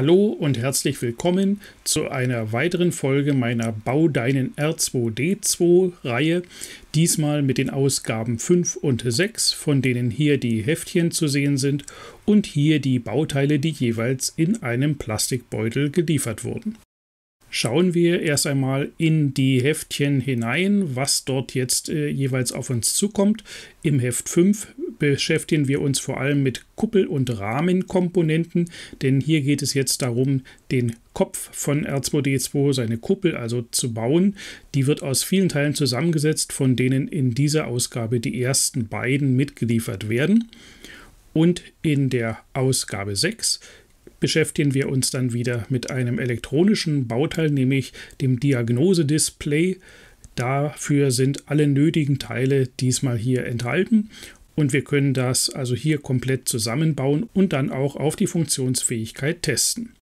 Hallo und herzlich willkommen zu einer weiteren Folge meiner Bau deinen R2D2 Reihe, diesmal mit den Ausgaben 5 und 6, von denen hier die Heftchen zu sehen sind und hier die Bauteile, die jeweils in einem Plastikbeutel geliefert wurden. Schauen wir erst einmal in die Heftchen hinein, was dort jetzt äh, jeweils auf uns zukommt. Im Heft 5 beschäftigen wir uns vor allem mit Kuppel- und Rahmenkomponenten, denn hier geht es jetzt darum, den Kopf von R2D2, seine Kuppel also zu bauen. Die wird aus vielen Teilen zusammengesetzt, von denen in dieser Ausgabe die ersten beiden mitgeliefert werden. Und in der Ausgabe 6 beschäftigen wir uns dann wieder mit einem elektronischen Bauteil, nämlich dem Diagnosedisplay. Dafür sind alle nötigen Teile diesmal hier enthalten und wir können das also hier komplett zusammenbauen und dann auch auf die Funktionsfähigkeit testen.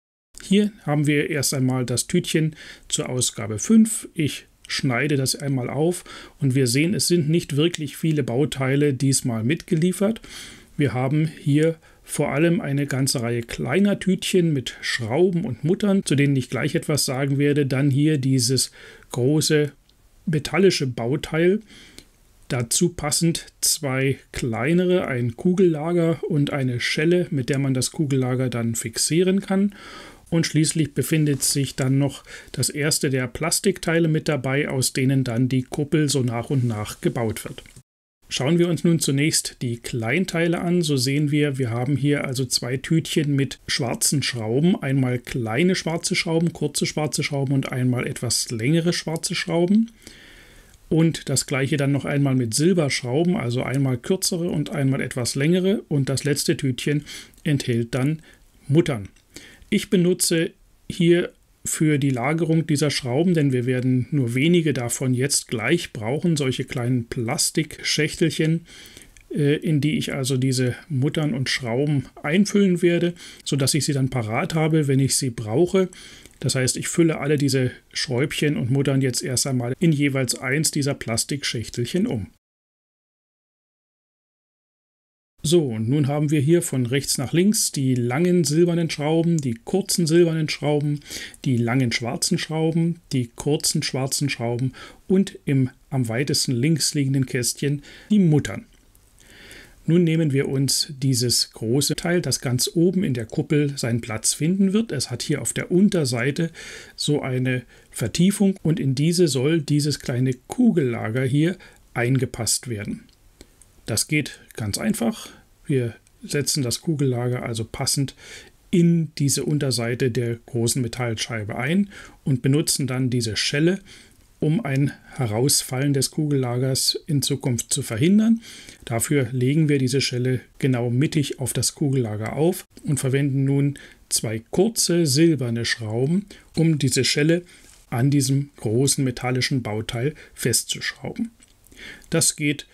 Hier haben wir erst einmal das Tütchen zur Ausgabe 5. Ich schneide das einmal auf und wir sehen, es sind nicht wirklich viele Bauteile diesmal mitgeliefert. Wir haben hier vor allem eine ganze Reihe kleiner Tütchen mit Schrauben und Muttern, zu denen ich gleich etwas sagen werde, dann hier dieses große metallische Bauteil, Dazu passend zwei kleinere, ein Kugellager und eine Schelle, mit der man das Kugellager dann fixieren kann. Und schließlich befindet sich dann noch das erste der Plastikteile mit dabei, aus denen dann die Kuppel so nach und nach gebaut wird. Schauen wir uns nun zunächst die Kleinteile an, so sehen wir, wir haben hier also zwei Tütchen mit schwarzen Schrauben, einmal kleine schwarze Schrauben, kurze schwarze Schrauben und einmal etwas längere schwarze Schrauben. Und das gleiche dann noch einmal mit Silberschrauben, also einmal kürzere und einmal etwas längere. Und das letzte Tütchen enthält dann Muttern. Ich benutze hier für die Lagerung dieser Schrauben, denn wir werden nur wenige davon jetzt gleich brauchen, solche kleinen Plastikschächtelchen, äh, in die ich also diese Muttern und Schrauben einfüllen werde, sodass ich sie dann parat habe, wenn ich sie brauche. Das heißt, ich fülle alle diese Schräubchen und Muttern jetzt erst einmal in jeweils eins dieser Plastikschächtelchen um. So, und nun haben wir hier von rechts nach links die langen silbernen Schrauben, die kurzen silbernen Schrauben, die langen schwarzen Schrauben, die kurzen schwarzen Schrauben und im am weitesten links liegenden Kästchen die Muttern. Nun nehmen wir uns dieses große Teil, das ganz oben in der Kuppel seinen Platz finden wird. Es hat hier auf der Unterseite so eine Vertiefung und in diese soll dieses kleine Kugellager hier eingepasst werden. Das geht ganz einfach. Wir setzen das Kugellager also passend in diese Unterseite der großen Metallscheibe ein und benutzen dann diese Schelle, um ein Herausfallen des Kugellagers in Zukunft zu verhindern. Dafür legen wir diese Schelle genau mittig auf das Kugellager auf und verwenden nun zwei kurze silberne Schrauben, um diese Schelle an diesem großen metallischen Bauteil festzuschrauben. Das geht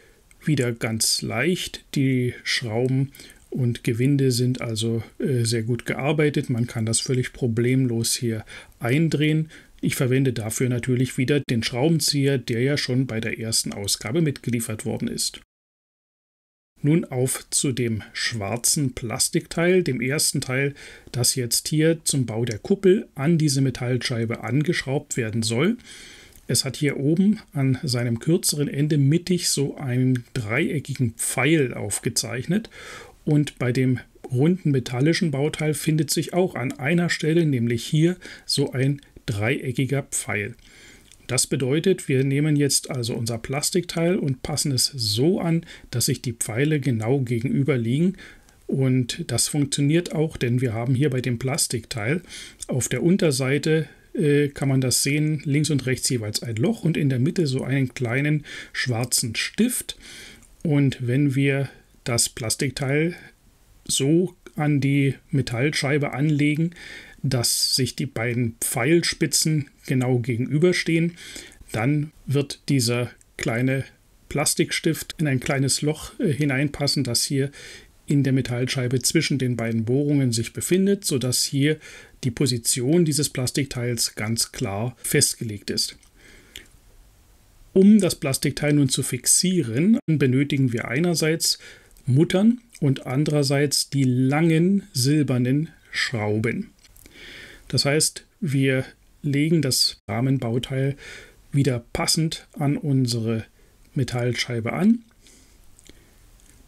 wieder ganz leicht. Die Schrauben und Gewinde sind also äh, sehr gut gearbeitet. Man kann das völlig problemlos hier eindrehen. Ich verwende dafür natürlich wieder den Schraubenzieher, der ja schon bei der ersten Ausgabe mitgeliefert worden ist. Nun auf zu dem schwarzen Plastikteil, dem ersten Teil, das jetzt hier zum Bau der Kuppel an diese Metallscheibe angeschraubt werden soll. Es hat hier oben an seinem kürzeren Ende mittig so einen dreieckigen Pfeil aufgezeichnet und bei dem runden metallischen Bauteil findet sich auch an einer Stelle, nämlich hier, so ein dreieckiger Pfeil. Das bedeutet, wir nehmen jetzt also unser Plastikteil und passen es so an, dass sich die Pfeile genau gegenüber liegen. Und das funktioniert auch, denn wir haben hier bei dem Plastikteil auf der Unterseite äh, kann man das sehen. Links und rechts jeweils ein Loch und in der Mitte so einen kleinen schwarzen Stift. Und wenn wir das Plastikteil so an die Metallscheibe anlegen, dass sich die beiden Pfeilspitzen genau gegenüberstehen, dann wird dieser kleine Plastikstift in ein kleines Loch äh, hineinpassen, das hier in der Metallscheibe zwischen den beiden Bohrungen sich befindet, sodass hier die Position dieses Plastikteils ganz klar festgelegt ist. Um das Plastikteil nun zu fixieren, benötigen wir einerseits Muttern und andererseits die langen silbernen Schrauben. Das heißt, wir legen das Rahmenbauteil wieder passend an unsere Metallscheibe an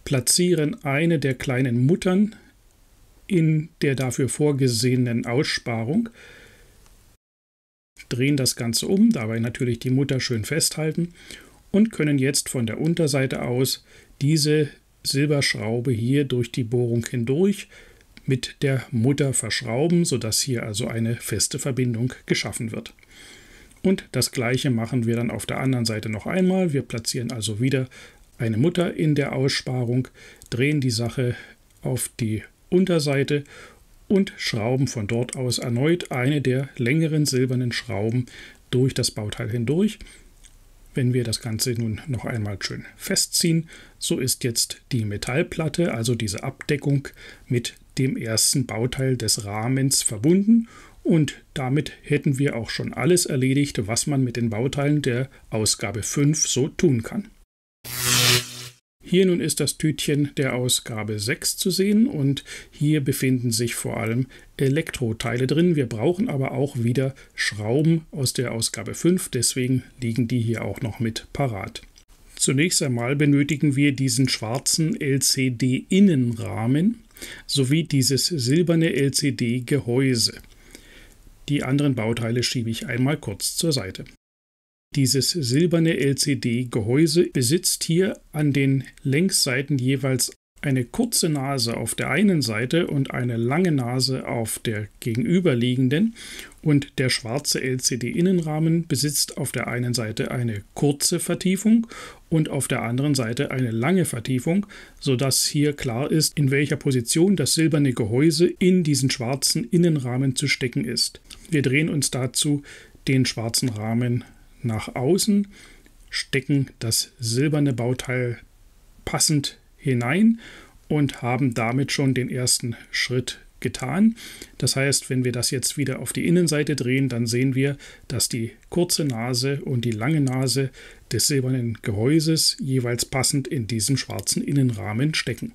platzieren eine der kleinen Muttern in der dafür vorgesehenen Aussparung, drehen das Ganze um, dabei natürlich die Mutter schön festhalten und können jetzt von der Unterseite aus diese Silberschraube hier durch die Bohrung hindurch mit der Mutter verschrauben, sodass hier also eine feste Verbindung geschaffen wird. Und das gleiche machen wir dann auf der anderen Seite noch einmal. Wir platzieren also wieder eine Mutter in der Aussparung, drehen die Sache auf die Unterseite und schrauben von dort aus erneut eine der längeren silbernen Schrauben durch das Bauteil hindurch. Wenn wir das Ganze nun noch einmal schön festziehen, so ist jetzt die Metallplatte, also diese Abdeckung, mit dem ersten Bauteil des Rahmens verbunden und damit hätten wir auch schon alles erledigt, was man mit den Bauteilen der Ausgabe 5 so tun kann. Hier nun ist das Tütchen der Ausgabe 6 zu sehen und hier befinden sich vor allem Elektroteile drin. Wir brauchen aber auch wieder Schrauben aus der Ausgabe 5, deswegen liegen die hier auch noch mit parat. Zunächst einmal benötigen wir diesen schwarzen LCD-Innenrahmen sowie dieses silberne LCD-Gehäuse. Die anderen Bauteile schiebe ich einmal kurz zur Seite. Dieses silberne LCD-Gehäuse besitzt hier an den Längsseiten jeweils eine kurze Nase auf der einen Seite und eine lange Nase auf der gegenüberliegenden und der schwarze LCD-Innenrahmen besitzt auf der einen Seite eine kurze Vertiefung und auf der anderen Seite eine lange Vertiefung, sodass hier klar ist, in welcher Position das silberne Gehäuse in diesen schwarzen Innenrahmen zu stecken ist. Wir drehen uns dazu den schwarzen Rahmen nach außen, stecken das silberne Bauteil passend hinein und haben damit schon den ersten Schritt getan. Das heißt, wenn wir das jetzt wieder auf die Innenseite drehen, dann sehen wir, dass die kurze Nase und die lange Nase des silbernen Gehäuses jeweils passend in diesem schwarzen Innenrahmen stecken.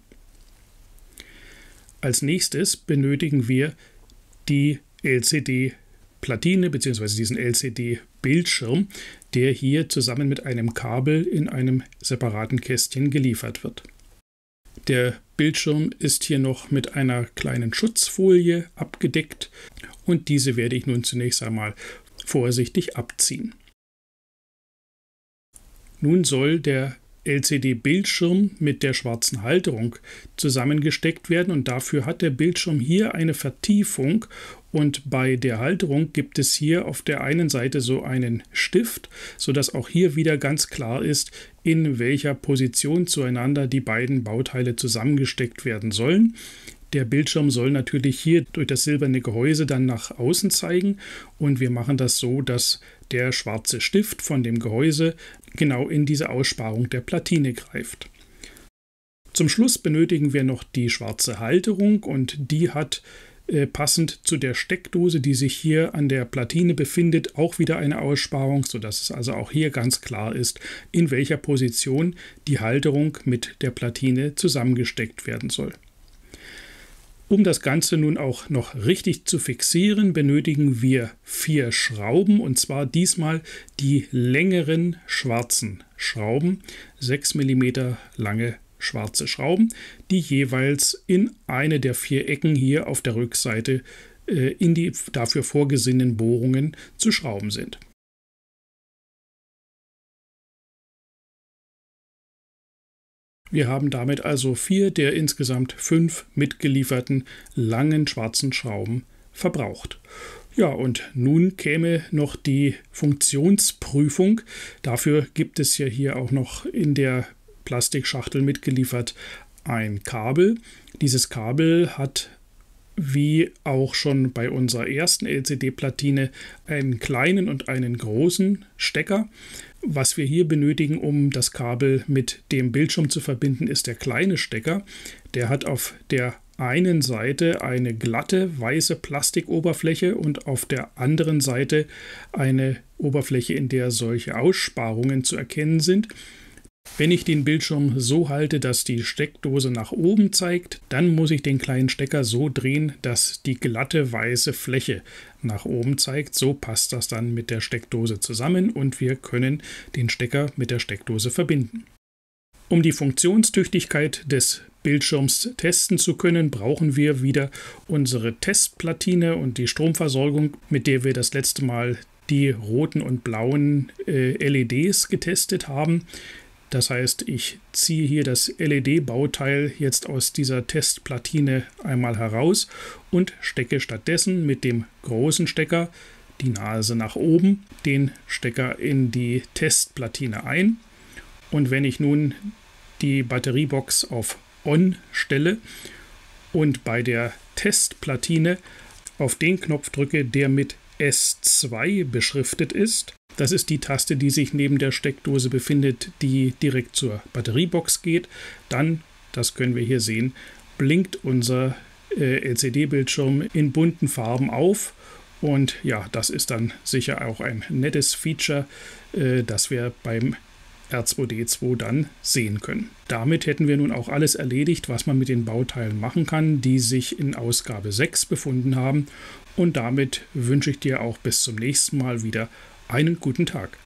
Als nächstes benötigen wir die LCD-Platine bzw. diesen LCD Bildschirm, der hier zusammen mit einem Kabel in einem separaten Kästchen geliefert wird. Der Bildschirm ist hier noch mit einer kleinen Schutzfolie abgedeckt und diese werde ich nun zunächst einmal vorsichtig abziehen. Nun soll der LCD-Bildschirm mit der schwarzen Halterung zusammengesteckt werden und dafür hat der Bildschirm hier eine Vertiefung und bei der Halterung gibt es hier auf der einen Seite so einen Stift, sodass auch hier wieder ganz klar ist, in welcher Position zueinander die beiden Bauteile zusammengesteckt werden sollen. Der Bildschirm soll natürlich hier durch das silberne Gehäuse dann nach außen zeigen und wir machen das so, dass der schwarze Stift von dem Gehäuse genau in diese Aussparung der Platine greift. Zum Schluss benötigen wir noch die schwarze Halterung und die hat äh, passend zu der Steckdose, die sich hier an der Platine befindet, auch wieder eine Aussparung, sodass es also auch hier ganz klar ist, in welcher Position die Halterung mit der Platine zusammengesteckt werden soll. Um das Ganze nun auch noch richtig zu fixieren, benötigen wir vier Schrauben und zwar diesmal die längeren schwarzen Schrauben, 6 mm lange schwarze Schrauben, die jeweils in eine der vier Ecken hier auf der Rückseite äh, in die dafür vorgesehenen Bohrungen zu schrauben sind. Wir haben damit also vier der insgesamt fünf mitgelieferten langen schwarzen Schrauben verbraucht. Ja, und nun käme noch die Funktionsprüfung. Dafür gibt es ja hier auch noch in der Plastikschachtel mitgeliefert ein Kabel. Dieses Kabel hat wie auch schon bei unserer ersten LCD-Platine einen kleinen und einen großen Stecker. Was wir hier benötigen, um das Kabel mit dem Bildschirm zu verbinden, ist der kleine Stecker. Der hat auf der einen Seite eine glatte weiße Plastikoberfläche und auf der anderen Seite eine Oberfläche, in der solche Aussparungen zu erkennen sind. Wenn ich den Bildschirm so halte, dass die Steckdose nach oben zeigt, dann muss ich den kleinen Stecker so drehen, dass die glatte weiße Fläche nach oben zeigt. So passt das dann mit der Steckdose zusammen und wir können den Stecker mit der Steckdose verbinden. Um die Funktionstüchtigkeit des Bildschirms testen zu können, brauchen wir wieder unsere Testplatine und die Stromversorgung, mit der wir das letzte Mal die roten und blauen äh, LEDs getestet haben. Das heißt, ich ziehe hier das LED-Bauteil jetzt aus dieser Testplatine einmal heraus und stecke stattdessen mit dem großen Stecker die Nase nach oben, den Stecker in die Testplatine ein. Und wenn ich nun die Batteriebox auf On stelle und bei der Testplatine auf den Knopf drücke, der mit S2 beschriftet ist, das ist die Taste, die sich neben der Steckdose befindet, die direkt zur Batteriebox geht. Dann, das können wir hier sehen, blinkt unser äh, LCD-Bildschirm in bunten Farben auf. Und ja, das ist dann sicher auch ein nettes Feature, äh, das wir beim R2D2 dann sehen können. Damit hätten wir nun auch alles erledigt, was man mit den Bauteilen machen kann, die sich in Ausgabe 6 befunden haben. Und damit wünsche ich dir auch bis zum nächsten Mal wieder einen guten Tag.